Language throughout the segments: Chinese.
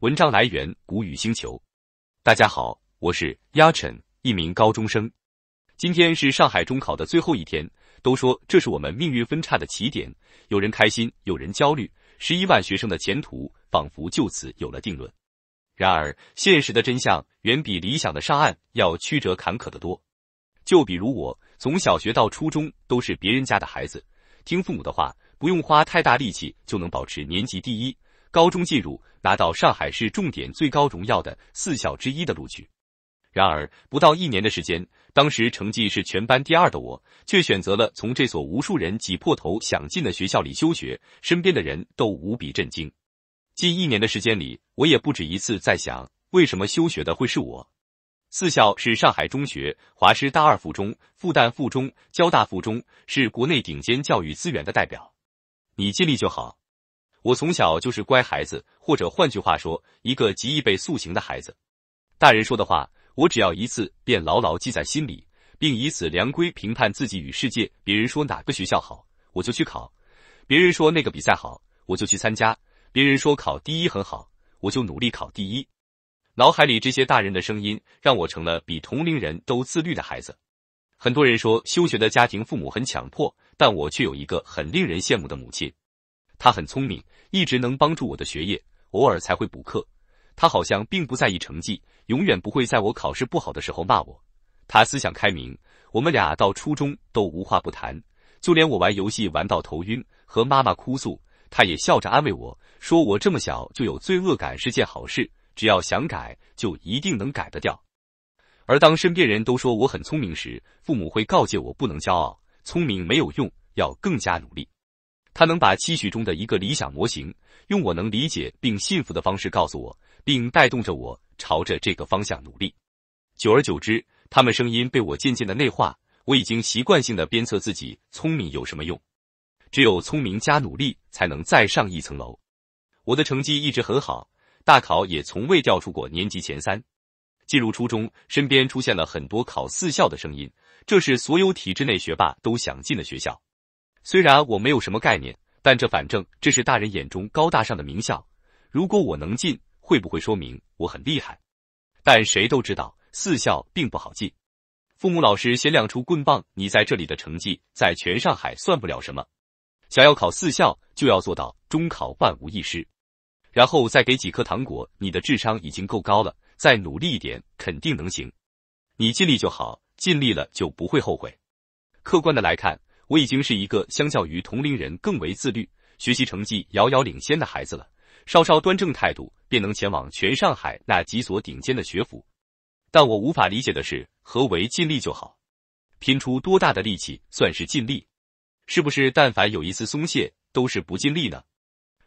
文章来源：谷雨星球。大家好，我是鸭辰，一名高中生。今天是上海中考的最后一天，都说这是我们命运分叉的起点，有人开心，有人焦虑。十一万学生的前途仿佛就此有了定论。然而，现实的真相远比理想的上岸要曲折坎坷的多。就比如我，从小学到初中都是别人家的孩子，听父母的话，不用花太大力气就能保持年级第一。高中进入，拿到上海市重点最高荣耀的四校之一的录取。然而，不到一年的时间，当时成绩是全班第二的我，却选择了从这所无数人挤破头想进的学校里休学。身边的人都无比震惊。近一年的时间里，我也不止一次在想，为什么休学的会是我？四校是上海中学、华师大二附中、复旦附中、交大附中，是国内顶尖教育资源的代表。你尽力就好。我从小就是乖孩子，或者换句话说，一个极易被塑形的孩子。大人说的话，我只要一次便牢牢记在心里，并以此良规评判自己与世界。别人说哪个学校好，我就去考；别人说那个比赛好，我就去参加；别人说考第一很好，我就努力考第一。脑海里这些大人的声音，让我成了比同龄人都自律的孩子。很多人说休学的家庭父母很强迫，但我却有一个很令人羡慕的母亲。他很聪明，一直能帮助我的学业，偶尔才会补课。他好像并不在意成绩，永远不会在我考试不好的时候骂我。他思想开明，我们俩到初中都无话不谈，就连我玩游戏玩到头晕和妈妈哭诉，他也笑着安慰我说：“我这么小就有罪恶感是件好事，只要想改，就一定能改得掉。”而当身边人都说我很聪明时，父母会告诫我不能骄傲，聪明没有用，要更加努力。他能把期许中的一个理想模型，用我能理解并信服的方式告诉我，并带动着我朝着这个方向努力。久而久之，他们声音被我渐渐的内化，我已经习惯性的鞭策自己：聪明有什么用？只有聪明加努力，才能再上一层楼。我的成绩一直很好，大考也从未掉出过年级前三。进入初中，身边出现了很多考四校的声音，这是所有体制内学霸都想进的学校。虽然我没有什么概念，但这反正这是大人眼中高大上的名校。如果我能进，会不会说明我很厉害？但谁都知道四校并不好进。父母老师先亮出棍棒，你在这里的成绩在全上海算不了什么。想要考四校，就要做到中考万无一失，然后再给几颗糖果。你的智商已经够高了，再努力一点肯定能行。你尽力就好，尽力了就不会后悔。客观的来看。我已经是一个相较于同龄人更为自律、学习成绩遥遥领先的孩子了。稍稍端正态度，便能前往全上海那几所顶尖的学府。但我无法理解的是，何为尽力就好？拼出多大的力气算是尽力？是不是但凡有一次松懈，都是不尽力呢？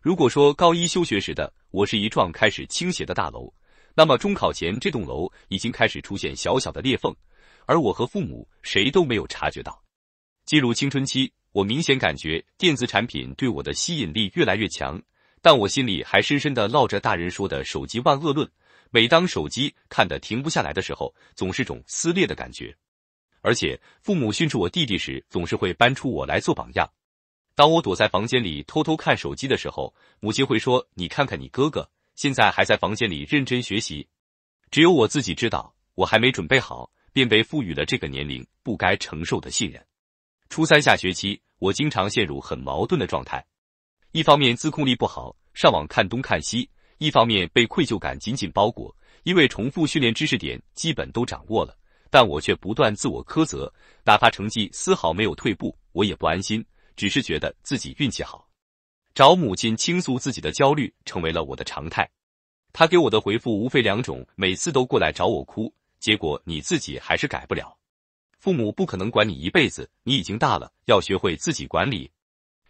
如果说高一休学时的我是一幢开始倾斜的大楼，那么中考前这栋楼已经开始出现小小的裂缝，而我和父母谁都没有察觉到。进入青春期，我明显感觉电子产品对我的吸引力越来越强，但我心里还深深的烙着大人说的“手机万恶论”。每当手机看的停不下来的时候，总是种撕裂的感觉。而且，父母训斥我弟弟时，总是会搬出我来做榜样。当我躲在房间里偷偷看手机的时候，母亲会说：“你看看你哥哥，现在还在房间里认真学习。”只有我自己知道，我还没准备好，便被赋予了这个年龄不该承受的信任。初三下学期，我经常陷入很矛盾的状态，一方面自控力不好，上网看东看西；一方面被愧疚感紧紧包裹。因为重复训练知识点基本都掌握了，但我却不断自我苛责，哪怕成绩丝毫没有退步，我也不安心，只是觉得自己运气好。找母亲倾诉自己的焦虑成为了我的常态，他给我的回复无非两种：每次都过来找我哭，结果你自己还是改不了。父母不可能管你一辈子，你已经大了，要学会自己管理。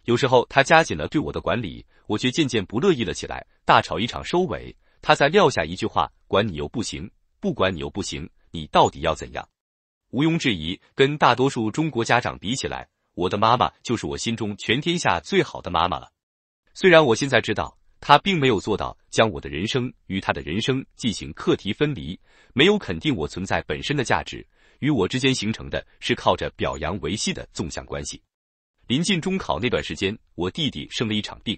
有时候他加紧了对我的管理，我却渐渐不乐意了起来，大吵一场收尾。他再撂下一句话：管你又不行，不管你又不行，你到底要怎样？毋庸置疑，跟大多数中国家长比起来，我的妈妈就是我心中全天下最好的妈妈了。虽然我现在知道，她并没有做到将我的人生与她的人生进行课题分离，没有肯定我存在本身的价值。与我之间形成的是靠着表扬维系的纵向关系。临近中考那段时间，我弟弟生了一场病，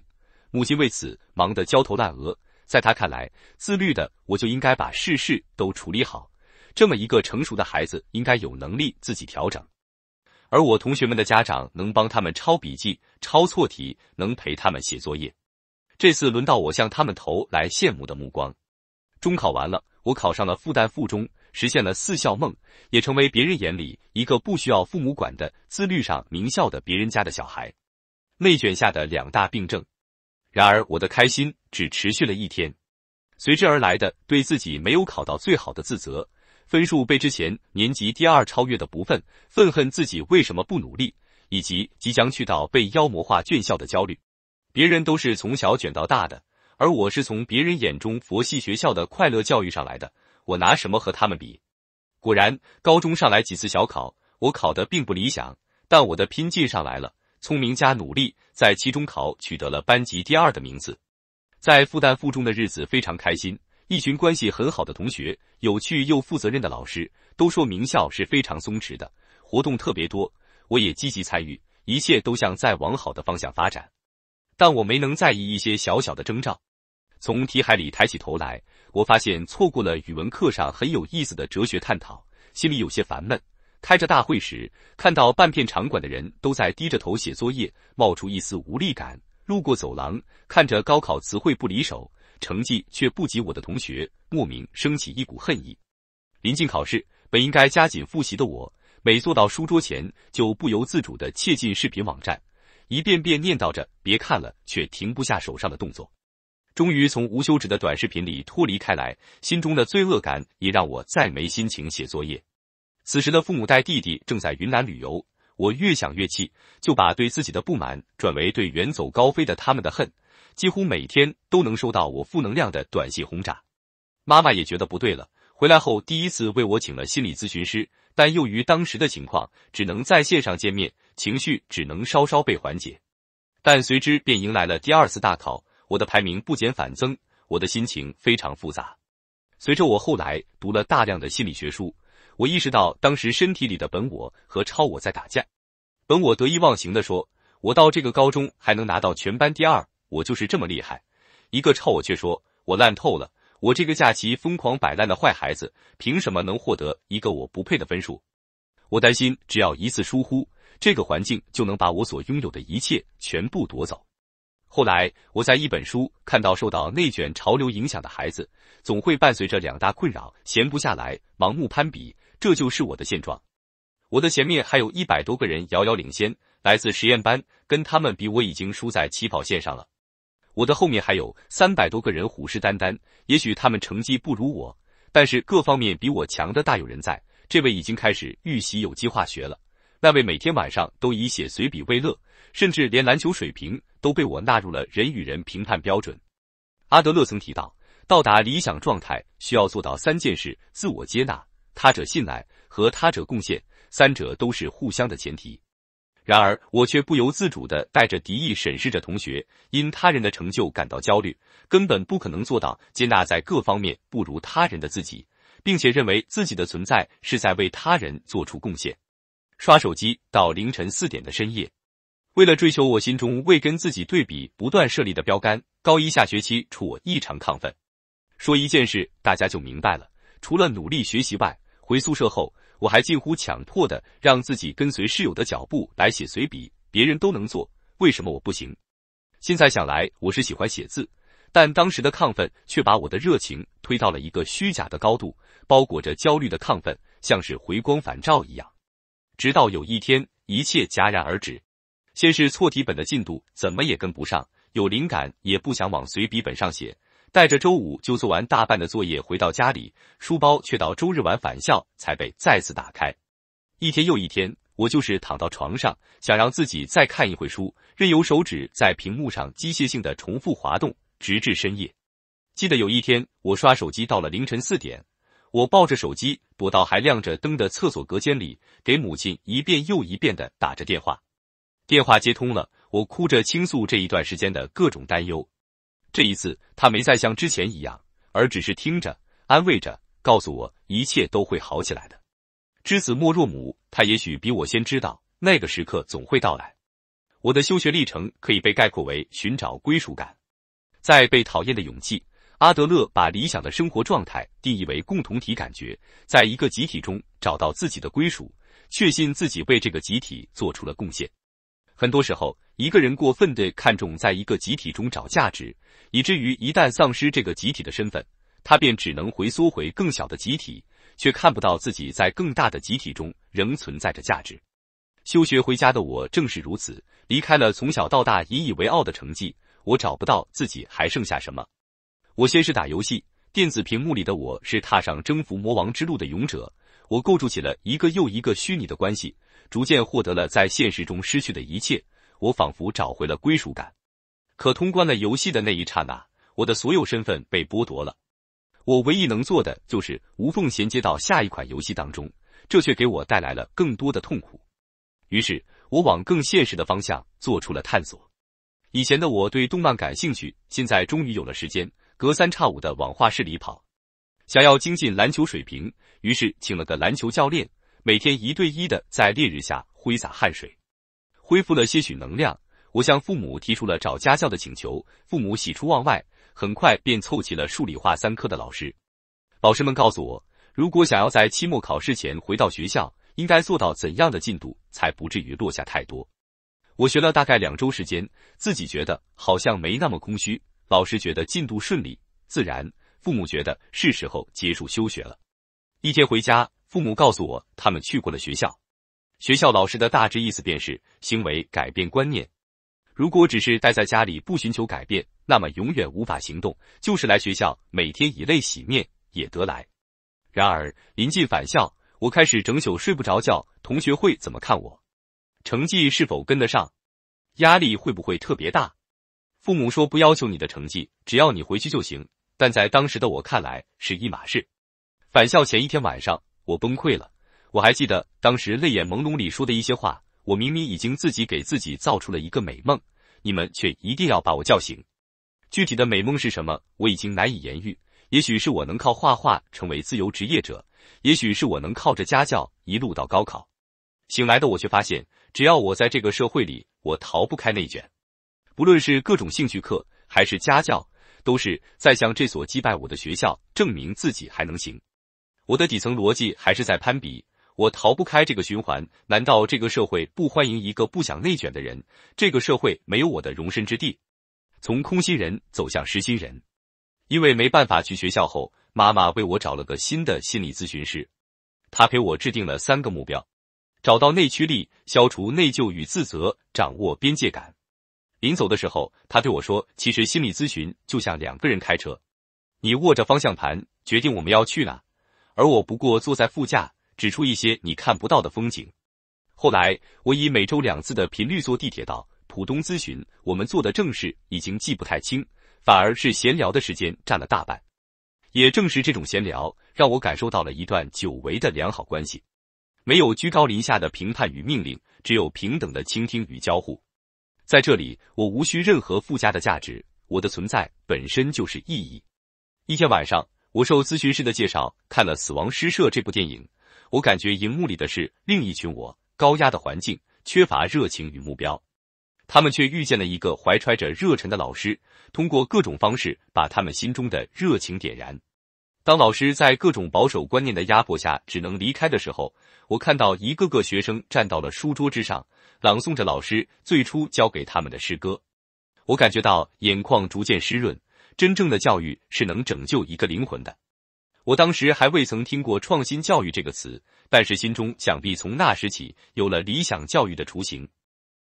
母亲为此忙得焦头烂额。在他看来，自律的我就应该把事事都处理好。这么一个成熟的孩子，应该有能力自己调整。而我同学们的家长能帮他们抄笔记、抄错题，能陪他们写作业。这次轮到我向他们投来羡慕的目光。中考完了，我考上了复旦附中。实现了四校梦，也成为别人眼里一个不需要父母管的自律上名校的别人家的小孩。内卷下的两大病症。然而，我的开心只持续了一天，随之而来的对自己没有考到最好的自责，分数被之前年级第二超越的不忿，愤恨自己为什么不努力，以及即将去到被妖魔化卷校的焦虑。别人都是从小卷到大的，而我是从别人眼中佛系学校的快乐教育上来的。我拿什么和他们比？果然，高中上来几次小考，我考的并不理想，但我的拼劲上来了，聪明加努力，在期中考取得了班级第二的名次。在复旦附中的日子非常开心，一群关系很好的同学，有趣又负责任的老师，都说名校是非常松弛的，活动特别多，我也积极参与，一切都向在往好的方向发展。但我没能在意一些小小的征兆，从题海里抬起头来。我发现错过了语文课上很有意思的哲学探讨，心里有些烦闷。开着大会时，看到半片场馆的人都在低着头写作业，冒出一丝无力感。路过走廊，看着高考词汇不离手，成绩却不及我的同学，莫名升起一股恨意。临近考试，本应该加紧复习的我，每坐到书桌前，就不由自主地切进视频网站，一遍遍念叨着别看了，却停不下手上的动作。终于从无休止的短视频里脱离开来，心中的罪恶感也让我再没心情写作业。此时的父母带弟弟正在云南旅游，我越想越气，就把对自己的不满转为对远走高飞的他们的恨。几乎每天都能收到我负能量的短信轰炸，妈妈也觉得不对了，回来后第一次为我请了心理咨询师，但由于当时的情况只能在线上见面，情绪只能稍稍被缓解，但随之便迎来了第二次大考。我的排名不减反增，我的心情非常复杂。随着我后来读了大量的心理学书，我意识到当时身体里的本我和超我在打架。本我得意忘形的说：“我到这个高中还能拿到全班第二，我就是这么厉害。”一个超我却说：“我烂透了，我这个假期疯狂摆烂的坏孩子，凭什么能获得一个我不配的分数？”我担心，只要一次疏忽，这个环境就能把我所拥有的一切全部夺走。后来我在一本书看到，受到内卷潮流影响的孩子，总会伴随着两大困扰：闲不下来，盲目攀比。这就是我的现状。我的前面还有一百多个人遥遥领先，来自实验班，跟他们比我已经输在起跑线上了。我的后面还有三百多个人虎视眈眈，也许他们成绩不如我，但是各方面比我强的大有人在。这位已经开始预习有机化学了，那位每天晚上都以写随笔为乐，甚至连篮球水平。都被我纳入了人与人评判标准。阿德勒曾提到，到达理想状态需要做到三件事：自我接纳、他者信赖和他者贡献，三者都是互相的前提。然而，我却不由自主地带着敌意审视着同学，因他人的成就感到焦虑，根本不可能做到接纳在各方面不如他人的自己，并且认为自己的存在是在为他人做出贡献。刷手机到凌晨四点的深夜。为了追求我心中未跟自己对比、不断设立的标杆，高一下学期，处我异常亢奋。说一件事，大家就明白了。除了努力学习外，回宿舍后，我还近乎强迫的让自己跟随室友的脚步来写随笔。别人都能做，为什么我不行？现在想来，我是喜欢写字，但当时的亢奋却把我的热情推到了一个虚假的高度，包裹着焦虑的亢奋，像是回光返照一样。直到有一天，一切戛然而止。先是错题本的进度怎么也跟不上，有灵感也不想往随笔本上写。带着周五就做完大半的作业回到家里，书包却到周日晚返校才被再次打开。一天又一天，我就是躺到床上，想让自己再看一会书，任由手指在屏幕上机械性的重复滑动，直至深夜。记得有一天，我刷手机到了凌晨四点，我抱着手机躲到还亮着灯的厕所隔间里，给母亲一遍又一遍的打着电话。电话接通了，我哭着倾诉这一段时间的各种担忧。这一次，他没再像之前一样，而只是听着，安慰着，告诉我一切都会好起来的。知子莫若母，他也许比我先知道那个时刻总会到来。我的修学历程可以被概括为寻找归属感，在被讨厌的勇气。阿德勒把理想的生活状态定义为共同体感觉，在一个集体中找到自己的归属，确信自己为这个集体做出了贡献。很多时候，一个人过分的看重在一个集体中找价值，以至于一旦丧失这个集体的身份，他便只能回缩回更小的集体，却看不到自己在更大的集体中仍存在着价值。休学回家的我正是如此，离开了从小到大引以为傲的成绩，我找不到自己还剩下什么。我先是打游戏，电子屏幕里的我是踏上征服魔王之路的勇者，我构筑起了一个又一个虚拟的关系。逐渐获得了在现实中失去的一切，我仿佛找回了归属感。可通关了游戏的那一刹那，我的所有身份被剥夺了。我唯一能做的就是无缝衔接到下一款游戏当中，这却给我带来了更多的痛苦。于是，我往更现实的方向做出了探索。以前的我对动漫感兴趣，现在终于有了时间，隔三差五的往画室里跑，想要精进篮球水平，于是请了个篮球教练。每天一对一的在烈日下挥洒汗水，恢复了些许能量。我向父母提出了找家教的请求，父母喜出望外，很快便凑齐了数理化三科的老师。老师们告诉我，如果想要在期末考试前回到学校，应该做到怎样的进度才不至于落下太多。我学了大概两周时间，自己觉得好像没那么空虚。老师觉得进度顺利，自然，父母觉得是时候结束休学了。一天回家。父母告诉我，他们去过了学校。学校老师的大致意思便是，行为改变观念。如果只是待在家里不寻求改变，那么永远无法行动。就是来学校，每天以泪洗面也得来。然而临近返校，我开始整宿睡不着觉。同学会怎么看我？成绩是否跟得上？压力会不会特别大？父母说不要求你的成绩，只要你回去就行。但在当时的我看来是一码事。返校前一天晚上。我崩溃了。我还记得当时泪眼朦胧里说的一些话。我明明已经自己给自己造出了一个美梦，你们却一定要把我叫醒。具体的美梦是什么，我已经难以言喻。也许是我能靠画画成为自由职业者，也许是我能靠着家教一路到高考。醒来的我却发现，只要我在这个社会里，我逃不开内卷。不论是各种兴趣课，还是家教，都是在向这所击败我的学校证明自己还能行。我的底层逻辑还是在攀比，我逃不开这个循环。难道这个社会不欢迎一个不想内卷的人？这个社会没有我的容身之地。从空心人走向实心人，因为没办法去学校后，妈妈为我找了个新的心理咨询师，他给我制定了三个目标：找到内驱力，消除内疚与自责，掌握边界感。临走的时候，他对我说：“其实心理咨询就像两个人开车，你握着方向盘，决定我们要去哪。”而我不过坐在副驾，指出一些你看不到的风景。后来我以每周两次的频率坐地铁到浦东咨询，我们做的正事已经记不太清，反而是闲聊的时间占了大半。也正是这种闲聊，让我感受到了一段久违的良好关系，没有居高临下的评判与命令，只有平等的倾听与交互。在这里，我无需任何附加的价值，我的存在本身就是意义。一天晚上。我受咨询师的介绍看了《死亡诗社》这部电影，我感觉荧幕里的是另一群我，高压的环境，缺乏热情与目标，他们却遇见了一个怀揣着热忱的老师，通过各种方式把他们心中的热情点燃。当老师在各种保守观念的压迫下只能离开的时候，我看到一个个学生站到了书桌之上，朗诵着老师最初教给他们的诗歌，我感觉到眼眶逐渐湿润。真正的教育是能拯救一个灵魂的。我当时还未曾听过“创新教育”这个词，但是心中想必从那时起有了理想教育的雏形。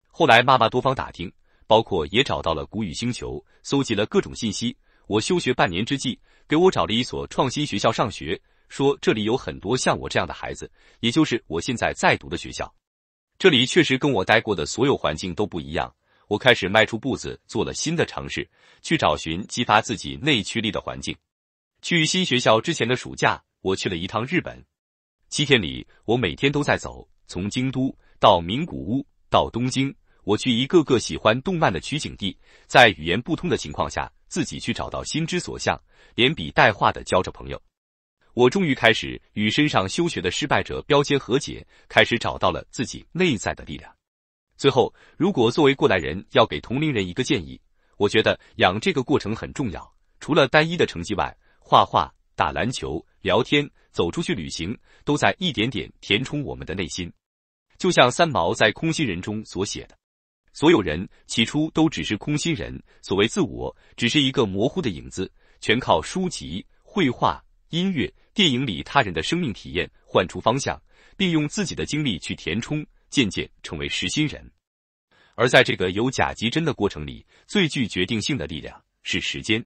后来妈妈多方打听，包括也找到了“谷雨星球”，搜集了各种信息。我休学半年之际，给我找了一所创新学校上学，说这里有很多像我这样的孩子，也就是我现在在读的学校。这里确实跟我待过的所有环境都不一样。我开始迈出步子，做了新的尝试，去找寻激发自己内驱力的环境。去新学校之前的暑假，我去了一趟日本。七天里，我每天都在走，从京都到名古屋到东京，我去一个个喜欢动漫的取景地，在语言不通的情况下，自己去找到心之所向，连笔带画的交着朋友。我终于开始与身上“休学的失败者”标签和解，开始找到了自己内在的力量。最后，如果作为过来人要给同龄人一个建议，我觉得养这个过程很重要。除了单一的成绩外，画画、打篮球、聊天、走出去旅行，都在一点点填充我们的内心。就像三毛在《空心人》中所写的：“所有人起初都只是空心人，所谓自我只是一个模糊的影子，全靠书籍、绘画、音乐、电影里他人的生命体验换出方向，并用自己的经历去填充。”渐渐成为实心人，而在这个由假及真的过程里，最具决定性的力量是时间。